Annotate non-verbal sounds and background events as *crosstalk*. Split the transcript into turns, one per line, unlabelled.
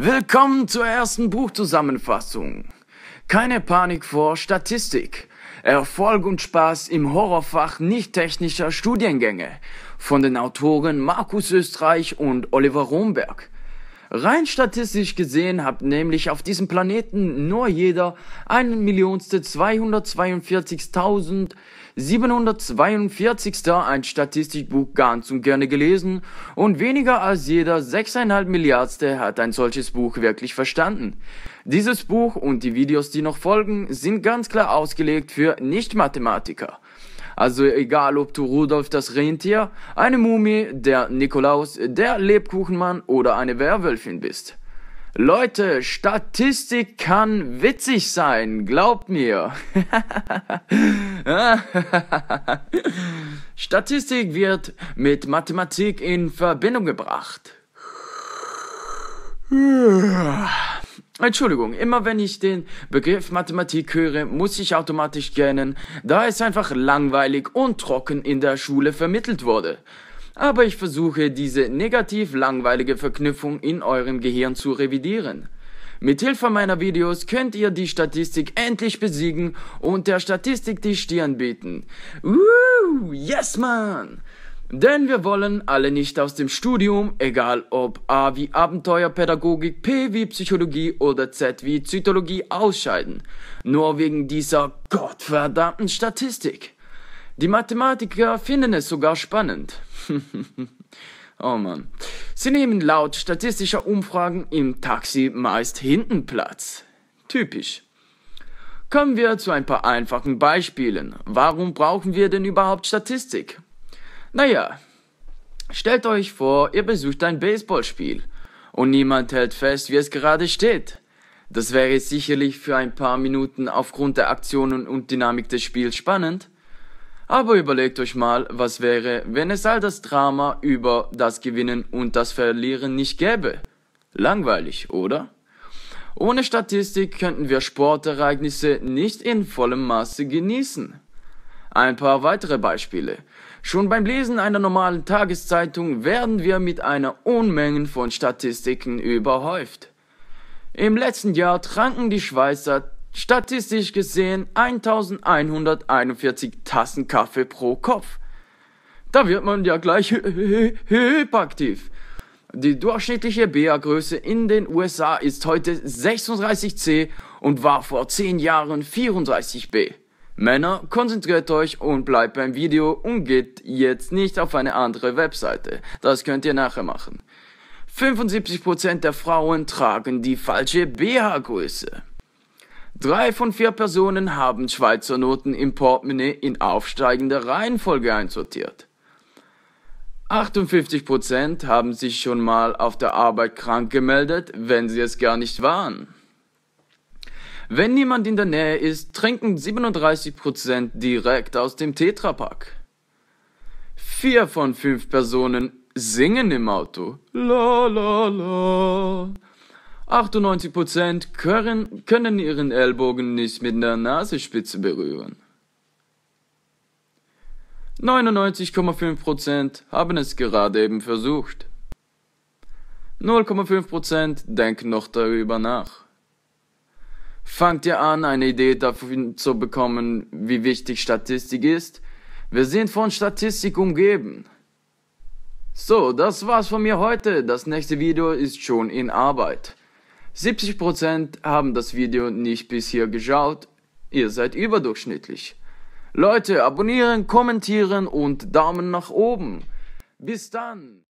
Willkommen zur ersten Buchzusammenfassung. Keine Panik vor Statistik. Erfolg und Spaß im Horrorfach nicht technischer Studiengänge von den Autoren Markus Österreich und Oliver Romberg. Rein statistisch gesehen hat nämlich auf diesem Planeten nur jeder 1.242.742. ein Statistikbuch ganz und gerne gelesen und weniger als jeder 6,5 Milliardste hat ein solches Buch wirklich verstanden. Dieses Buch und die Videos, die noch folgen, sind ganz klar ausgelegt für Nicht-Mathematiker. Also egal ob du Rudolf das Rentier, eine Mumie, der Nikolaus, der Lebkuchenmann oder eine Werwölfin bist. Leute, Statistik kann witzig sein, glaubt mir. *laughs* Statistik wird mit Mathematik in Verbindung gebracht. *laughs* Entschuldigung, immer wenn ich den Begriff Mathematik höre, muss ich automatisch gähnen, da es einfach langweilig und trocken in der Schule vermittelt wurde. Aber ich versuche diese negativ langweilige Verknüpfung in eurem Gehirn zu revidieren. Mithilfe meiner Videos könnt ihr die Statistik endlich besiegen und der Statistik die Stirn bieten. Woo, yes man! Denn wir wollen alle nicht aus dem Studium, egal ob A wie Abenteuerpädagogik, P wie Psychologie oder Z wie Zytologie ausscheiden. Nur wegen dieser gottverdammten Statistik. Die Mathematiker finden es sogar spannend. *laughs* oh Mann. Sie nehmen laut statistischer Umfragen im Taxi meist hinten Platz. Typisch. Kommen wir zu ein paar einfachen Beispielen. Warum brauchen wir denn überhaupt Statistik? Naja, stellt euch vor, ihr besucht ein Baseballspiel und niemand hält fest, wie es gerade steht. Das wäre sicherlich für ein paar Minuten aufgrund der Aktionen und Dynamik des Spiels spannend, aber überlegt euch mal, was wäre, wenn es all das Drama über das Gewinnen und das Verlieren nicht gäbe. Langweilig, oder? Ohne Statistik könnten wir Sportereignisse nicht in vollem Maße genießen. Ein paar weitere Beispiele. Schon beim Lesen einer normalen Tageszeitung werden wir mit einer Unmenge von Statistiken überhäuft. Im letzten Jahr tranken die Schweizer statistisch gesehen 1141 Tassen Kaffee pro Kopf. Da wird man ja gleich hyperaktiv. Die durchschnittliche BA-Größe in den USA ist heute 36c und war vor 10 Jahren 34b. Männer, konzentriert euch und bleibt beim Video und geht jetzt nicht auf eine andere Webseite. Das könnt ihr nachher machen. 75% der Frauen tragen die falsche BH-Größe. Drei von vier Personen haben Schweizer Noten im Portemonnaie in aufsteigender Reihenfolge einsortiert. 58% haben sich schon mal auf der Arbeit krank gemeldet, wenn sie es gar nicht waren. Wenn niemand in der Nähe ist, trinken 37% direkt aus dem Tetrapack. Vier von fünf Personen singen im Auto. La la la. 98% können, können ihren Ellbogen nicht mit der Nasenspitze berühren. 99,5% haben es gerade eben versucht. 0,5% denken noch darüber nach. Fangt ihr an, eine Idee davon zu bekommen, wie wichtig Statistik ist? Wir sind von Statistik umgeben. So, das war's von mir heute. Das nächste Video ist schon in Arbeit. 70% haben das Video nicht bis hier geschaut. Ihr seid überdurchschnittlich. Leute, abonnieren, kommentieren und Daumen nach oben. Bis dann!